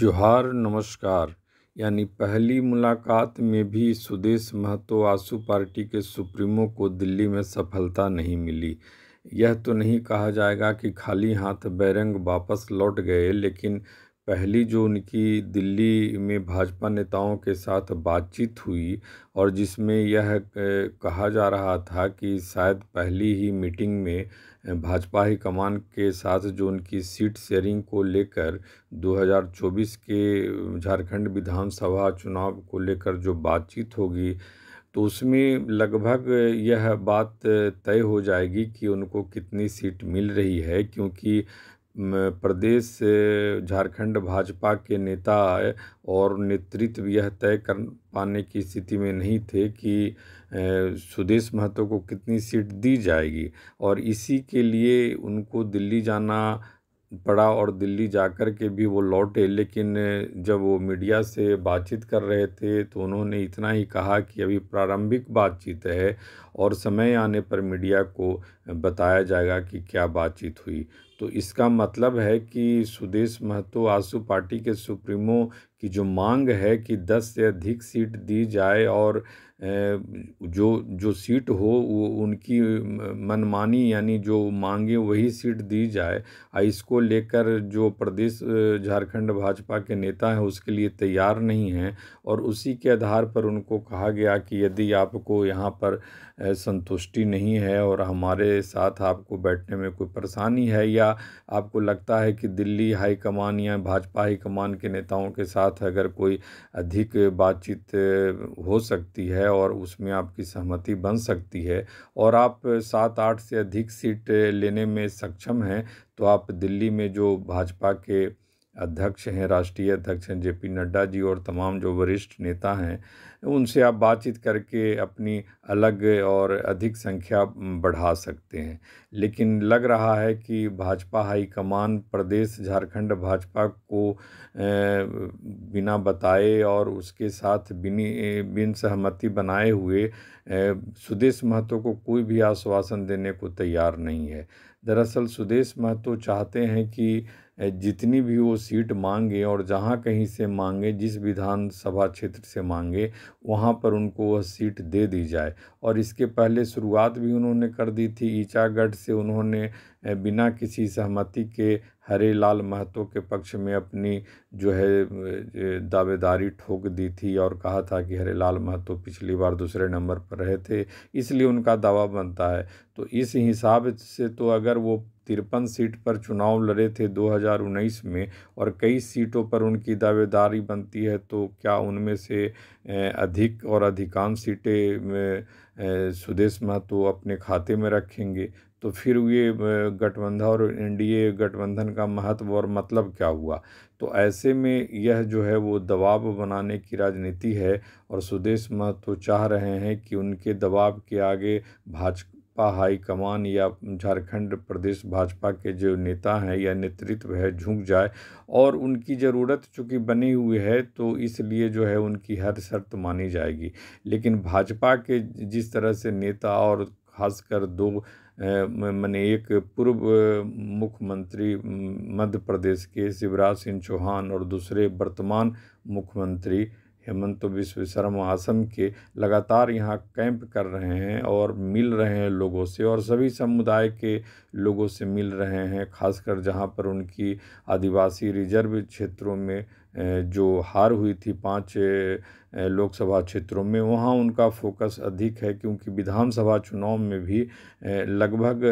जोहार नमस्कार यानी पहली मुलाकात में भी सुदेश महतो आसू पार्टी के सुप्रीमो को दिल्ली में सफलता नहीं मिली यह तो नहीं कहा जाएगा कि खाली हाथ बैरंग वापस लौट गए लेकिन पहली जो उनकी दिल्ली में भाजपा नेताओं के साथ बातचीत हुई और जिसमें यह कहा जा रहा था कि शायद पहली ही मीटिंग में भाजपा ही कमान के साथ जो उनकी सीट शेयरिंग को लेकर 2024 के झारखंड विधानसभा चुनाव को लेकर जो बातचीत होगी तो उसमें लगभग यह बात तय हो जाएगी कि उनको कितनी सीट मिल रही है क्योंकि प्रदेश झारखंड भाजपा के नेता और नेतृत्व यह तय कर पाने की स्थिति में नहीं थे कि सुदेश महतो को कितनी सीट दी जाएगी और इसी के लिए उनको दिल्ली जाना पड़ा और दिल्ली जाकर के भी वो लौटे लेकिन जब वो मीडिया से बातचीत कर रहे थे तो उन्होंने इतना ही कहा कि अभी प्रारंभिक बातचीत है और समय आने पर मीडिया को बताया जाएगा कि क्या बातचीत हुई तो इसका मतलब है कि सुदेश महतो आंसू पार्टी के सुप्रीमो की जो मांग है कि दस से अधिक सीट दी जाए और जो जो सीट हो वो उनकी मनमानी यानी जो मांगे वही सीट दी जाए इसको लेकर जो प्रदेश झारखंड भाजपा के नेता हैं उसके लिए तैयार नहीं हैं और उसी के आधार पर उनको कहा गया कि यदि आपको यहाँ पर संतुष्टि नहीं है और हमारे साथ आपको बैठने में कोई परेशानी है या आपको लगता है कि दिल्ली हाईकमान या भाजपा हाईकमान के नेताओं के साथ अगर कोई अधिक बातचीत हो सकती है है और उसमें आपकी सहमति बन सकती है और आप सात आठ से अधिक सीट लेने में सक्षम हैं तो आप दिल्ली में जो भाजपा के अध्यक्ष हैं राष्ट्रीय अध्यक्ष हैं जे पी नड्डा जी और तमाम जो वरिष्ठ नेता हैं उनसे आप बातचीत करके अपनी अलग और अधिक संख्या बढ़ा सकते हैं लेकिन लग रहा है कि भाजपा हाईकमान प्रदेश झारखंड भाजपा को बिना बताए और उसके साथ बिनी बिन सहमति बनाए हुए सुदेश महतो को कोई भी आश्वासन देने को तैयार नहीं है दरअसल सुदेश महतो चाहते हैं कि जितनी भी वो सीट मांगे और जहाँ कहीं से मांगे जिस विधानसभा क्षेत्र से मांगे वहाँ पर उनको वह सीट दे दी जाए और इसके पहले शुरुआत भी उन्होंने कर दी थी ईचागढ़ से उन्होंने बिना किसी सहमति के हरे लाल महतो के पक्ष में अपनी जो है दावेदारी ठोक दी थी और कहा था कि हरे लाल महतो पिछली बार दूसरे नंबर पर रहे थे इसलिए उनका दावा बनता है तो इस हिसाब से तो अगर वो तिरपन सीट पर चुनाव लड़े थे 2019 में और कई सीटों पर उनकी दावेदारी बनती है तो क्या उनमें से अधिक और अधिकांश सीटें सुदेश महतो अपने खाते में रखेंगे तो फिर ये गठबंधन और एनडीए गठबंधन का महत्व और मतलब क्या हुआ तो ऐसे में यह जो है वो दबाव बनाने की राजनीति है और सुदेश महतो चाह रहे हैं कि उनके दबाव के आगे भाजपा हाई कमान या झारखंड प्रदेश भाजपा के जो नेता हैं या नेतृत्व है झुक जाए और उनकी ज़रूरत चूँकि बनी हुई है तो इसलिए जो है उनकी हर शर्त मानी जाएगी लेकिन भाजपा के जिस तरह से नेता और खासकर दो मैंने एक पूर्व मुख्यमंत्री मध्य प्रदेश के शिवराज सिंह चौहान और दूसरे वर्तमान मुख्यमंत्री हेमंत तो विश्व शर्मा आसम के लगातार यहाँ कैंप कर रहे हैं और मिल रहे हैं लोगों से और सभी समुदाय के लोगों से मिल रहे हैं खासकर जहाँ पर उनकी आदिवासी रिजर्व क्षेत्रों में जो हार हुई थी पांच लोकसभा क्षेत्रों में वहाँ उनका फोकस अधिक है क्योंकि विधानसभा चुनाव में भी लगभग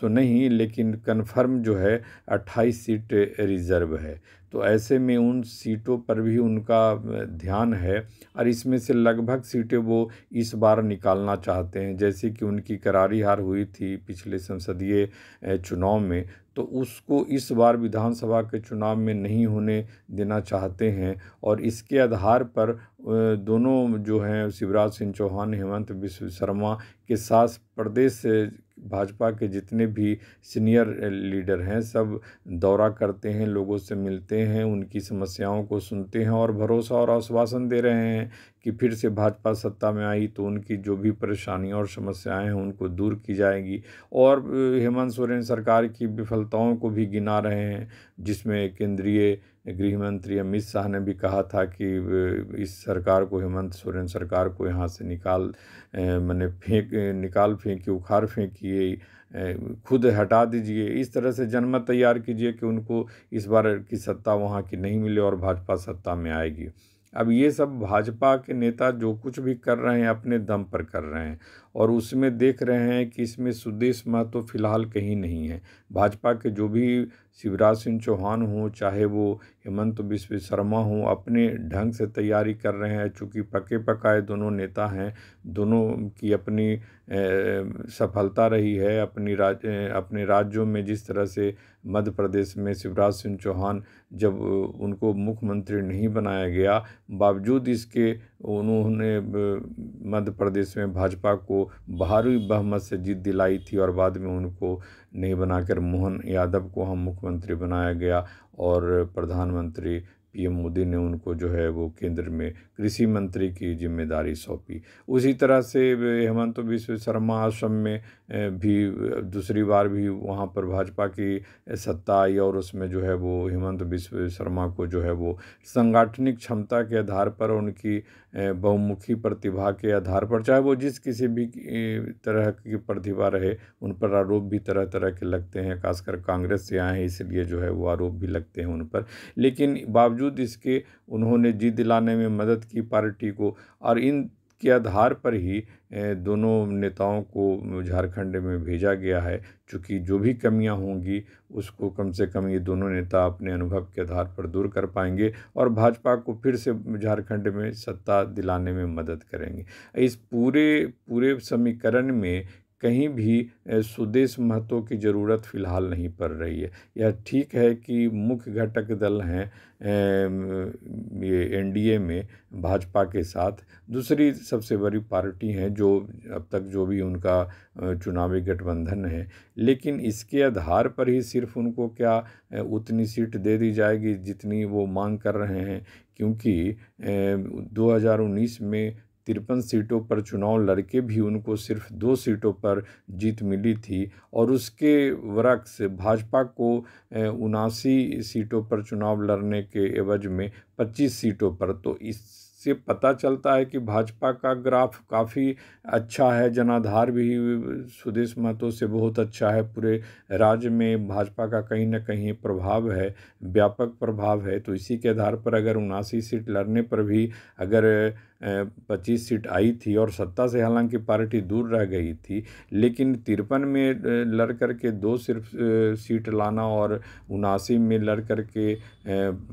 तो नहीं लेकिन कन्फर्म जो है 28 सीट रिज़र्व है तो ऐसे में उन सीटों पर भी उनका ध्यान है और इसमें से लगभग सीटें वो इस बार निकालना चाहते हैं जैसे कि उनकी करारी हार हुई थी पिछले संसदीय चुनाव में तो उसको इस बार विधानसभा के चुनाव में नहीं होने देना चाहते हैं और इसके आधार पर दोनों जो हैं शिवराज सिंह चौहान हेमंत विश्व शर्मा के साथ प्रदेश भाजपा के जितने भी सीनियर लीडर हैं सब दौरा करते हैं लोगों से मिलते हैं उनकी समस्याओं को सुनते हैं और भरोसा और आश्वासन दे रहे हैं कि फिर से भाजपा सत्ता में आई तो उनकी जो भी परेशानियां और समस्याएं हैं उनको दूर की जाएगी और हेमंत सोरेन सरकार की विफलताओं को भी गिना रहे हैं जिसमें केंद्रीय गृह मंत्री अमित शाह ने भी कहा था कि इस सरकार को हेमंत सोरेन सरकार को यहाँ से निकाल मैंने फेंक निकाल फेंकी उखाड़ फेंकी खुद हटा दीजिए इस तरह से जनमत तैयार कीजिए कि उनको इस बार की सत्ता वहाँ की नहीं मिले और भाजपा सत्ता में आएगी अब ये सब भाजपा के नेता जो कुछ भी कर रहे हैं अपने दम पर कर रहे हैं और उसमें देख रहे हैं कि इसमें सुदेश महतो फिलहाल कहीं नहीं है भाजपा के जो भी शिवराज सिंह चौहान हों चाहे वो हेमंत बिश्व शर्मा हों अपने ढंग से तैयारी कर रहे हैं चूँकि पके पकाए दोनों नेता हैं दोनों की अपनी सफलता रही है अपनी राज अपने राज्यों में जिस तरह से मध्य प्रदेश में शिवराज सिंह चौहान जब उनको मुख्यमंत्री नहीं बनाया गया बावजूद इसके उन्होंने मध्य प्रदेश में भाजपा को भारी बहुमत से जीत दिलाई थी और बाद में उनको नहीं बनाकर मोहन यादव को हम मुख्यमंत्री बनाया गया और प्रधानमंत्री पीएम मोदी ने उनको जो है वो केंद्र में कृषि मंत्री की जिम्मेदारी सौंपी उसी तरह से हेमंत तो विश्व शर्मा आश्रम में भी दूसरी बार भी वहाँ पर भाजपा की सत्ता आई और उसमें जो है वो हेमंत विश्व शर्मा को जो है वो संगठनिक क्षमता के आधार पर उनकी बहुमुखी प्रतिभा के आधार पर चाहे वो जिस किसी भी तरह की प्रतिभा रहे उन पर आरोप भी तरह तरह के लगते हैं खासकर कांग्रेस से आए हैं इसलिए जो है वो आरोप भी लगते हैं उन पर लेकिन बावजूद बावजूद इसके उन्होंने जीत दिलाने में मदद की पार्टी को और इन के आधार पर ही दोनों नेताओं को झारखंड में भेजा गया है क्योंकि जो भी कमियां होंगी उसको कम से कम ये दोनों नेता अपने अनुभव के आधार पर दूर कर पाएंगे और भाजपा को फिर से झारखंड में सत्ता दिलाने में मदद करेंगे इस पूरे पूरे समीकरण में कहीं भी स्वदेश महत्व की ज़रूरत फ़िलहाल नहीं पड़ रही है यह ठीक है कि मुख्य घटक दल हैं ये एनडीए में भाजपा के साथ दूसरी सबसे बड़ी पार्टी हैं जो अब तक जो भी उनका चुनावी गठबंधन है लेकिन इसके आधार पर ही सिर्फ उनको क्या उतनी सीट दे दी जाएगी जितनी वो मांग कर रहे हैं क्योंकि 2019 में तिरपन सीटों पर चुनाव लड़के भी उनको सिर्फ दो सीटों पर जीत मिली थी और उसके वरक्स भाजपा को उनासी सीटों पर चुनाव लड़ने के एवज में पच्चीस सीटों पर तो इस से पता चलता है कि भाजपा का ग्राफ काफ़ी अच्छा है जनाधार भी सुदेश महतो से बहुत अच्छा है पूरे राज्य में भाजपा का कहीं ना कहीं प्रभाव है व्यापक प्रभाव है तो इसी के आधार पर अगर उनासी सीट लड़ने पर भी अगर पच्चीस सीट आई थी और सत्ता से हालांकि पार्टी दूर रह गई थी लेकिन तिरपन में लड़ कर के दो सिर्फ सीट लाना और उनासी में लड़ कर के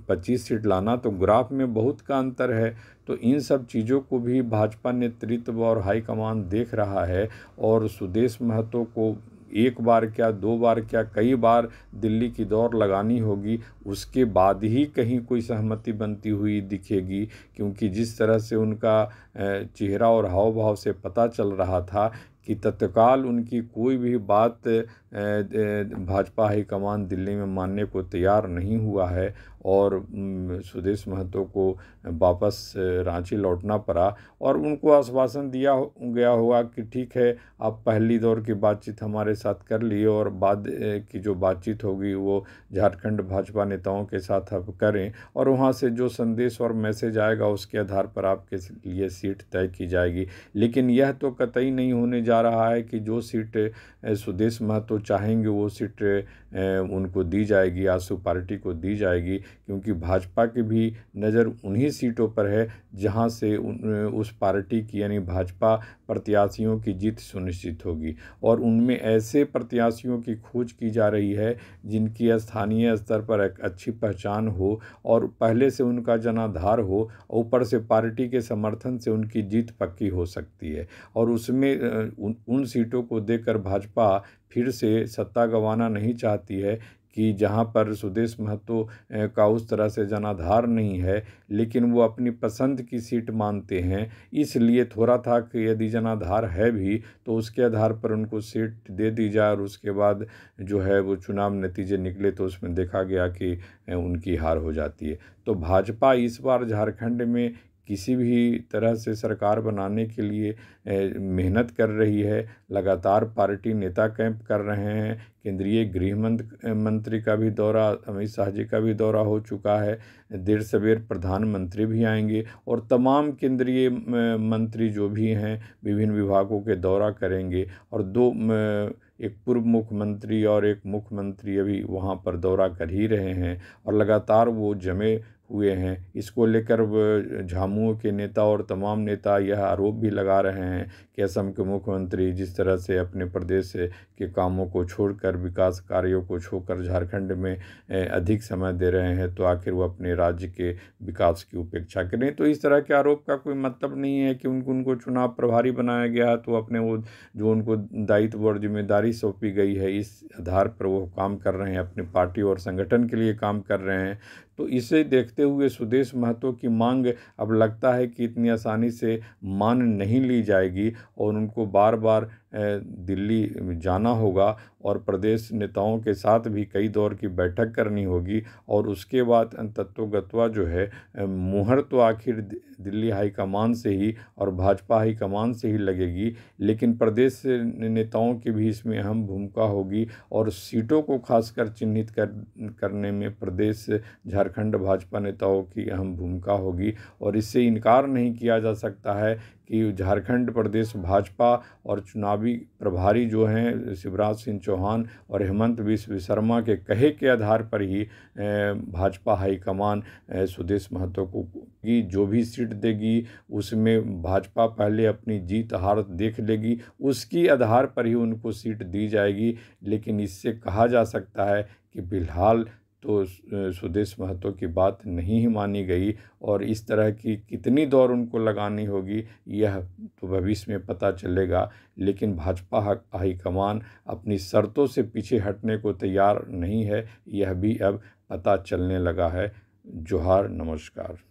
पच्चीस सीट लाना तो ग्राफ में बहुत का अंतर है तो इन सब चीज़ों को भी भाजपा नेतृत्व और हाईकमान देख रहा है और सुदेश महतो को एक बार क्या दो बार क्या कई बार दिल्ली की दौड़ लगानी होगी उसके बाद ही कहीं कोई सहमति बनती हुई दिखेगी क्योंकि जिस तरह से उनका चेहरा और हाव भाव से पता चल रहा था कि तत्काल उनकी कोई भी बात भाजपा हाईकमान दिल्ली में मानने को तैयार नहीं हुआ है और सुदेश महतो को वापस रांची लौटना पड़ा और उनको आश्वासन दिया गया होगा कि ठीक है आप पहली दौर की बातचीत हमारे साथ कर लिए और बाद की जो बातचीत होगी वो झारखंड भाजपा नेताओं के साथ आप करें और वहाँ से जो संदेश और मैसेज आएगा उसके आधार पर आपके लिए सीट तय की जाएगी लेकिन यह तो कतई नहीं होने जा जा रहा है कि जो सीट सुदेश महतो चाहेंगे वो सीट उनको दी जाएगी आंसू पार्टी को दी जाएगी क्योंकि भाजपा की भी नज़र उन्हीं सीटों पर है जहां से उन, उस पार्टी की यानी भाजपा प्रत्याशियों की जीत सुनिश्चित होगी और उनमें ऐसे प्रत्याशियों की खोज की जा रही है जिनकी स्थानीय स्तर पर एक अच्छी पहचान हो और पहले से उनका जनाधार हो ऊपर से पार्टी के समर्थन से उनकी जीत पक्की हो सकती है और उसमें उन, उन सीटों को देकर भाजपा फिर से सत्ता गंवाना नहीं चाहती है कि जहाँ पर सुदेश महतो का उस तरह से जनाधार नहीं है लेकिन वो अपनी पसंद की सीट मानते हैं इसलिए थोड़ा था कि यदि जनाधार है भी तो उसके आधार पर उनको सीट दे दी जाए और उसके बाद जो है वो चुनाव नतीजे निकले तो उसमें देखा गया कि उनकी हार हो जाती है तो भाजपा इस बार झारखंड में किसी भी तरह से सरकार बनाने के लिए मेहनत कर रही है लगातार पार्टी नेता कैंप कर रहे हैं केंद्रीय गृह मंत्री का भी दौरा अमित शाह जी का भी दौरा हो चुका है देर सवेर प्रधानमंत्री भी आएंगे और तमाम केंद्रीय मंत्री जो भी हैं विभिन्न विभागों के दौरा करेंगे और दो एक पूर्व मुख्यमंत्री और एक मुख्यमंत्री अभी वहाँ पर दौरा कर ही रहे हैं और लगातार वो जमे हुए हैं इसको लेकर झामुओं के नेता और तमाम नेता यह आरोप भी लगा रहे हैं कि असम के मुख्यमंत्री जिस तरह से अपने प्रदेश के कामों को छोड़कर विकास कार्यों को छोड़कर झारखंड में अधिक समय दे रहे हैं तो आखिर वो अपने राज्य के विकास की उपेक्षा करें तो इस तरह के आरोप का कोई मतलब नहीं है कि उनको उनको चुनाव प्रभारी बनाया गया तो अपने वो जो उनको दायित्व और जिम्मेदारी सौंपी गई है इस आधार पर वो काम कर रहे हैं अपने पार्टी और संगठन के लिए काम कर रहे हैं तो इसे देखते हुए सुदेश महतो की मांग अब लगता है कि इतनी आसानी से मान नहीं ली जाएगी और उनको बार बार दिल्ली जाना होगा और प्रदेश नेताओं के साथ भी कई दौर की बैठक करनी होगी और उसके बाद तत्वगतवा जो है मुहर तो आखिर दिल्ली हाईकमान से ही और भाजपा हाईकमान से ही लगेगी लेकिन प्रदेश नेताओं की भी इसमें अहम भूमिका होगी और सीटों को खासकर चिन्हित कर करने में प्रदेश झारखंड भाजपा नेताओं की अहम भूमिका होगी और इससे इनकार नहीं किया जा सकता है कि झारखंड प्रदेश भाजपा और चुनावी प्रभारी जो हैं शिवराज सिंह चौहान और हेमंत विश्व शर्मा के कहे के आधार पर ही भाजपा हाईकमान सुदेश महतो को की जो भी सीट देगी उसमें भाजपा पहले अपनी जीत हार देख लेगी उसकी आधार पर ही उनको सीट दी जाएगी लेकिन इससे कहा जा सकता है कि फिलहाल तो स्वदेश महत्व की बात नहीं ही मानी गई और इस तरह की कितनी दौर उनको लगानी होगी यह तो भविष्य में पता चलेगा लेकिन भाजपा हाईकमान अपनी शर्तों से पीछे हटने को तैयार नहीं है यह भी अब पता चलने लगा है जोहार नमस्कार